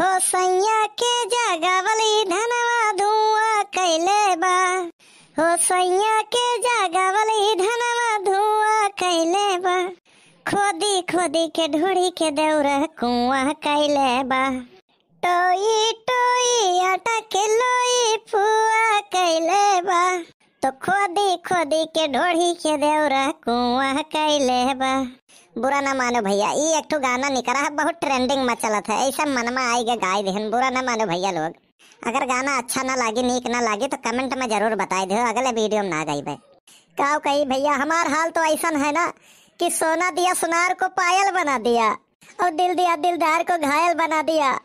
हो सैया के जागावली धनवा धुआ कैले बा हो सैया के जागावली धनवा धुआ कैले बा खोदी खोदी के ढूढ़ी के देवर कुआ कैले बा टोई टोई आटा के लोई फुआ कैले बा तो खोदी खोदी के ढोढ़ी के देवर कुआ कैले बा बुरा ना मानो भैया ये एक तो गाना निकला है बहुत ट्रेंडिंग में चलत है ऐसा मनमा आएगा गाय देहन बुरा ना मानो भैया लोग अगर गाना अच्छा ना लगे नीक ना लगे तो कमेंट में जरूर बताए दो अगले वीडियो में ना गई कहो कही भैया हमार हाल तो ऐसा है ना कि सोना दिया सुनार को पायल बना दिया और दिल दिया दिलदार को घायल बना दिया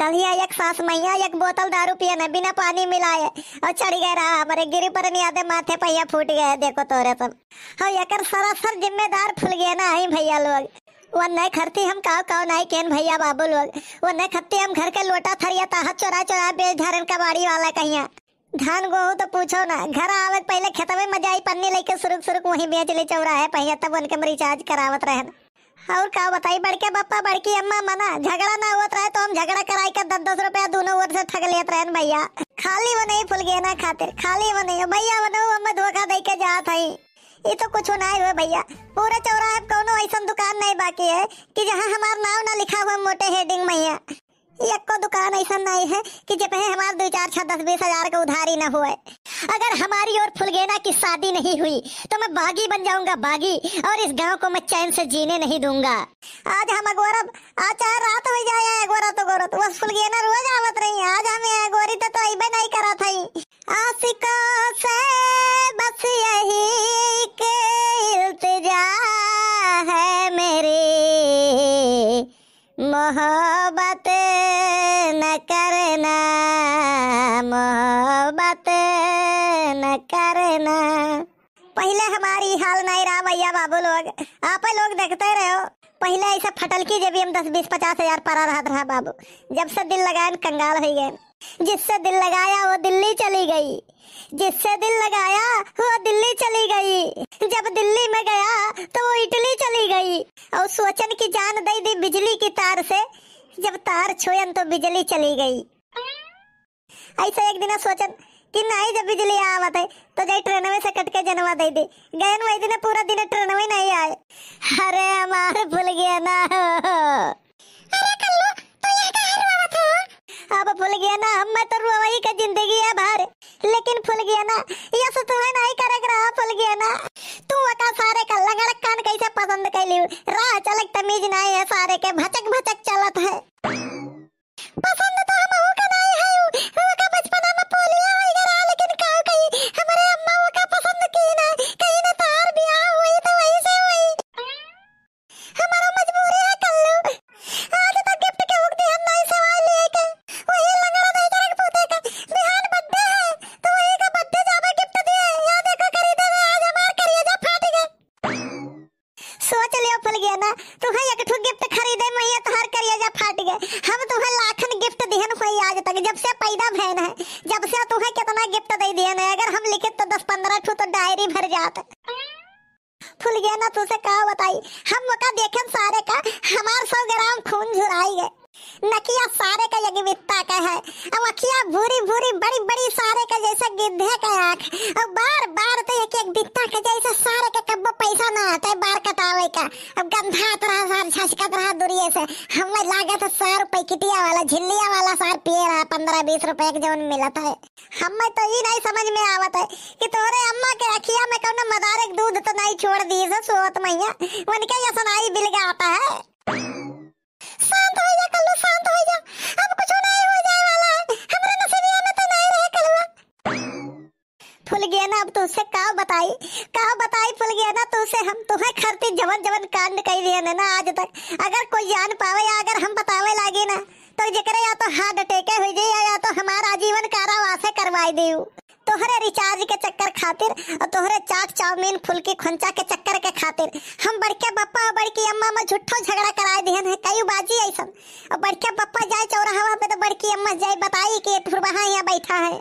कल ही एक सास मैया एक बोतल दारू पिए ने बिना पानी मिलाए और चढ़ गए रहा हमारे गिरी पर नहीं आते माथे पहिया फूट गए देखो तोरे सब हाँ एक सरासर जिम्मेदार फूल गए ना आई भैया लोग वो नहीं खरती हम काव काव नहीं केन भैया बाबू लोग वो नहीं खरती हम घर के लोटा थरिया ताहत चोरा चोरा बेच धारण का बाड़ी वाला कहिया धान गोहूँ तो पूछो ना घर आवत पहले खेत में मजा आई पन्नी लेके सुरुक सुरुक वहीं बेच ले चौराहे पहिया तब उनके रिचार्ज करावत रहना और का बताई बड़के पापा बड़की अम्मा मना झगड़ा ना होत रहे तो हम झगड़ा कराई के दस दस रुपया दोनों ओर से ठग लेत रहे भैया खाली वो नहीं फुल गए ना खातिर खाली वो नहीं भैया वो नहीं हम धोखा दे के जात है ये तो कुछ ना हुए भैया पूरा चौराहे कोनो ऐसा दुकान नहीं बाकी है कि जहाँ हमारा नाम ना लिखा हुआ मोटे हेडिंग में है यक्को दुकान ऐसा नहीं है कि जब हमारे दो चार छह दस बीस हजार का उधारी ना हो अगर हमारी और फुलगेना की शादी नहीं हुई तो मैं बागी बन जाऊंगा बागी और इस गांव को मैं चैन से जीने नहीं दूंगा आज हम अगोरब आज चाहे रात हो जाए अगोरा तो गोरत तो बस फुलगेना रोज आवत रही आज हमें गोरी तो तो ऐबे नहीं करा था आशिका से बस यही के मोहब्बत न करना मोहब्बत न करना पहले हमारी हाल नहीं रहा भैया बाबू लोग आप लोग देखते रहे हो पहले ऐसा फटल की जब हम दस बीस पचास हजार पड़ा रहा था बाबू जब से दिल लगाए कंगाल हो गए जिससे दिल लगाया वो दिल्ली चली गई जिससे दिल लगाया वो दिल्ली चली गई जब दिल्ली में गया तो वो इटली चली गई और सोचन की जान दे दी बिजली की तार से जब तार छोयन तो बिजली चली गई ऐसा एक दिन सोचन कि नहीं जब बिजली आवत है तो जय ट्रेन में से कट के जनवा दे दी गए वही दिन पूरा दिन ट्रेन में नहीं आए अरे हमारे भूल गया ना अरे अब भूल गया ना हम मैं तो रुआई का जिंदगी है भर लेकिन भूल गया ना ये सो तो तुम्हें नहीं करेगा रहा भूल गया ना तू अका सारे का लगड़ कान कैसे पसंद कर ली रा चलक तमीज नहीं है सारे के भचक भचक चलत है पसंद तो हम का नहीं है वो का भूल गया ना तुहे एक ठो गिफ्ट खरीदे में ये तोहर करिया जा फाट गए हम तुहे लाखन गिफ्ट देहन होई आज तक जब से पैदा भैन है जब से तुहे कितना गिफ्ट दे दिए ना अगर हम लिखे तो 10 15 ठो तो डायरी भर जात फूल गया ना तुसे का बताई हम मका देखन सारे का हमार 100 ग्राम खून झुराई गए नकिया सारे का यज्ञ वित्ता का है अब अखिया भूरी भूरी बड़ी बड़ी सारे का जैसा गिद्धे का आंख और बार बार तो एक एक वित्ता का जैसा सारे का कब पैसा ना आता है बार कटावे का अब गंधा तो रहा सार छचकत तो रहा दूरिये से हमें लागत तो सौ रुपए किटिया वाला झिल्लिया वाला सार पिए रहा पंद्रह बीस रुपए के जवन मिलता है हमें तो ये नहीं समझ में आवत है कि तोरे अम्मा के अखिया में कौन मदारक दूध तो नहीं छोड़ दिए सोत मैया उनके ये सनाई बिल गया आता है शांत हो जा बताई कहा बताई फुल गया ना तुमसे हम तुम्हें खरती जवन जवन कांड कई दिया ना आज तक अगर कोई जान पावे या अगर हम बतावे लागे ना तो जिक्र या तो हार्ट अटैक हो जाए या, या तो हमारा आजीवन कारावास है करवाई देऊ तोहरे रिचार्ज के चक्कर खातिर और तोहरे चाट चाउमीन फुलकी खुंचा के चक्कर के खातिर हम बड़के पप्पा और बड़की अम्मा में झूठो झगड़ा कराए दिए हैं कई बाजी ऐसा और बड़के पप्पा जाए चौराहा पे तो बड़की अम्मा जाए बताई कि फुरवाहा यहाँ बैठा है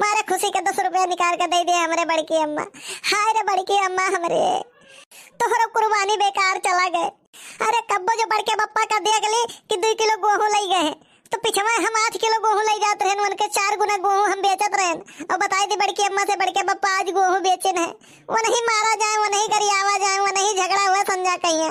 मारे खुशी के दस रुपया निकाल कर दे दिए हमारे बड़की अम्मा हाय रे बड़की अम्मा हमारे हर कुर्बानी बेकार चला गए अरे कब्बो जो बड़के पप्पा का दिया गली कि दो किलो गोहूं ले गए तो पिछवा हम आठ किलो गोहूं ले जाते रहन उनके चार गुना गोहूं हम बेचत रहे और बताई दी बड़की अम्मा से बड़के पप्पा आज गोहूं बेचे है वो नहीं मारा जाए वो नहीं गरियावा जाए वो नहीं झगड़ा हुआ समझा कहीं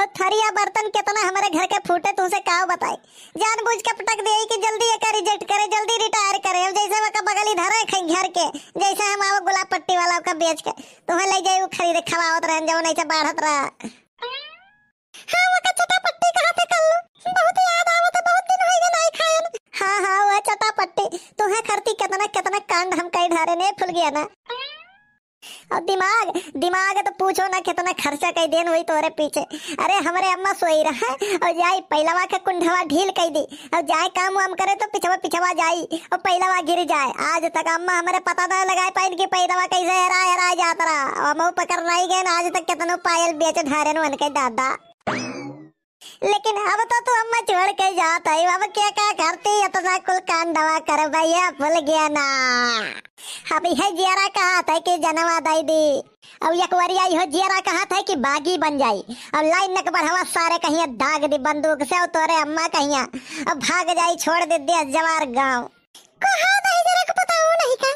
और थरिया बर्तन कितना हमारे घर के फूटे तुमसे कहा बताए जान बुझ के पटक दे कि जल्दी एक रिजेक्ट करे जल्दी रिटायर करे जैसे वका बगल इधर है घर के जैसे हम आओ गुलाब पट्टी वाला का बेच के तुम्हें ले जाए खरीद खवावत रहन जाओ नहीं से तो बाढ़त रहा हाँ वका पट्टी कहां पे कर लूं बहुत याद आवत तो है बहुत दिन हो गए नहीं खाए हां हां वह चटा पट्टी तुम्हें करती कितना कितना कांड हम कहीं ढारे नहीं फुल गया ना और दिमाग दिमाग तो पूछो ना कितना खर्चा कई देन हुई तोरे पीछे अरे हमारे अम्मा सोई रहा है और जाई पहलावा का कुंडवा ढील कई दी और जाए काम वाम करे तो पिछवा पिछवा जाई और पहलावा गिर जाए आज तक अम्मा हमारे पता ना लगाए पाए इनकी पहलावा कैसे हरा हरा जात रहा मऊ पकड़ नहीं गए आज तक कितना पायल बेच धारे नादा के दादा लेकिन अब तो तू अम्मा छोड़ के जाता है अब क्या क्या करती है तो ना कुल कान दवा कर भैया भूल गया ना अब यह जियारा कहा था कि जनवा दाई दी अब एक बार यह जियारा कहा था कि बागी बन जाए अब लाइन नक बढ़ावा सारे कहीं दाग दी बंदूक से और तोरे अम्मा कहीं अब भाग जाई छोड़ दे दिया जवार गाँव कहा दाई जरा को पता हो नहीं का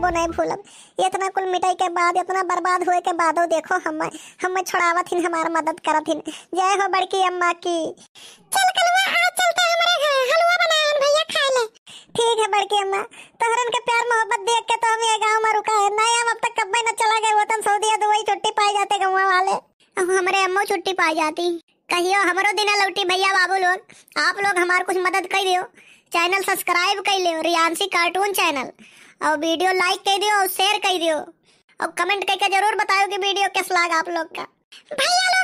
कबो नहीं भूलब इतना कुल मिटाई के बाद इतना बर्बाद हुए के बाद देखो हम हम छोड़ावत हिन हमार मदद करत हिन जय हो बड़की अम्मा की चल कलवा आ चलते हमारे घर हलवा बना बनाए भैया खा ले ठीक है बड़की अम्मा तोहरन के प्यार मोहब्बत देख के तो हम ये गांव में रुका है नहीं हम अब तक कब्बे ना चला गए वतन तो सऊदी दुबई छुट्टी पाए जाते गांव वाले अब हमारे अम्मा छुट्टी पाए जाती कहियो हमरो देना लौटी भैया बाबू लोग आप लोग हमार कुछ मदद कर दियो चैनल सब्सक्राइब कर लियो रियांशी कार्टून चैनल और वीडियो लाइक कर दियो और शेयर कर दियो और कमेंट करके जरूर बताओ कि वीडियो कैसा लगा आप लोग का भैया